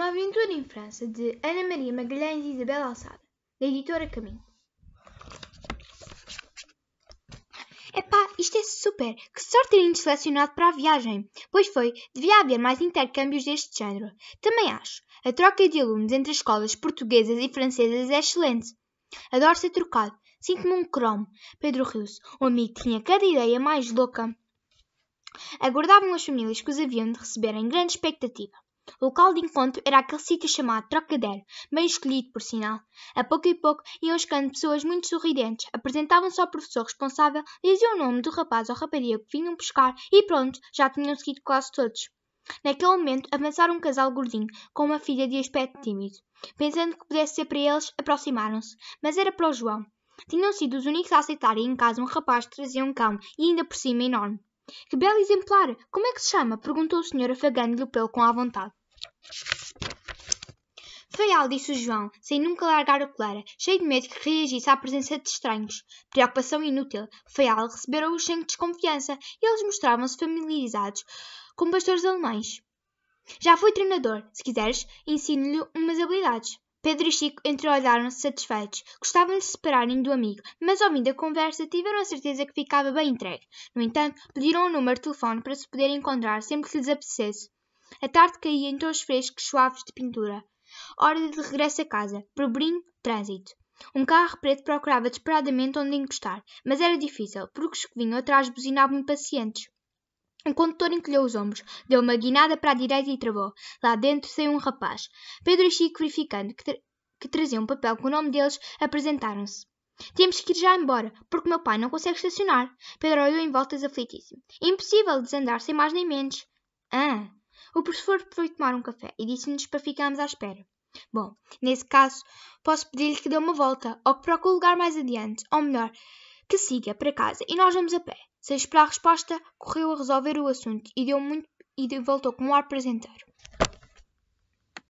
Uma Aventura em França, de Ana Maria Magalhães e Isabel Alçada, da editora Caminho. Epá, isto é super! Que sorte terem selecionado para a viagem! Pois foi, devia haver mais intercâmbios deste género. Também acho. A troca de alunos entre as escolas portuguesas e francesas é excelente. Adoro ser trocado. Sinto-me um cromo. Pedro Rios, o amigo tinha cada ideia mais louca. Aguardavam as famílias que os haviam de receber em grande expectativa. O local de encontro era aquele sítio chamado Trocadero, bem escolhido por sinal. A pouco e pouco iam chegando pessoas muito sorridentes, apresentavam-se ao professor responsável, diziam o nome do rapaz ou rapariga que vinham pescar e pronto, já tinham seguido quase todos. Naquele momento avançaram um casal gordinho, com uma filha de aspecto tímido. Pensando que pudesse ser para eles, aproximaram-se, mas era para o João. Tinham sido os únicos a aceitarem em casa um rapaz que trazia um cão e ainda por cima enorme. Que belo exemplar! Como é que se chama? perguntou o senhor afagando-lhe o pelo com a vontade. Real, disse o João, sem nunca largar a coleira, cheio de medo que reagisse à presença de estranhos. Preocupação inútil. Feial recebera-os sem desconfiança e eles mostravam-se familiarizados com pastores alemães. Já fui treinador. Se quiseres, ensino-lhe umas habilidades. Pedro e Chico entreolharam-se satisfeitos. Gostavam de se separarem do amigo, mas ouvindo a conversa tiveram a certeza que ficava bem entregue. No entanto, pediram um número de telefone para se poder encontrar sempre que lhes apetecesse. A tarde caía em tons frescos suaves de pintura hora de regresso a casa, burburinho, trânsito. Um carro preto procurava desesperadamente onde encostar, mas era difícil, porque os que vinham atrás buzinavam impacientes. O condutor encolheu os ombros, deu uma guinada para a direita e travou. Lá dentro saiu um rapaz. Pedro e Chico, verificando que, tra que trazia um papel com o nome deles, apresentaram-se. Temos que ir já embora, porque meu pai não consegue estacionar. Pedro olhou em voltas aflitíssimo. Impossível desandar sem mais nem menos. Ah! O professor foi tomar um café e disse-nos para ficarmos à espera. Bom, nesse caso, posso pedir-lhe que dê uma volta, ou que procure um lugar mais adiante, ou melhor, que siga para casa e nós vamos a pé. Sem esperar a resposta, correu a resolver o assunto e deu muito e voltou com um ar presenteiro.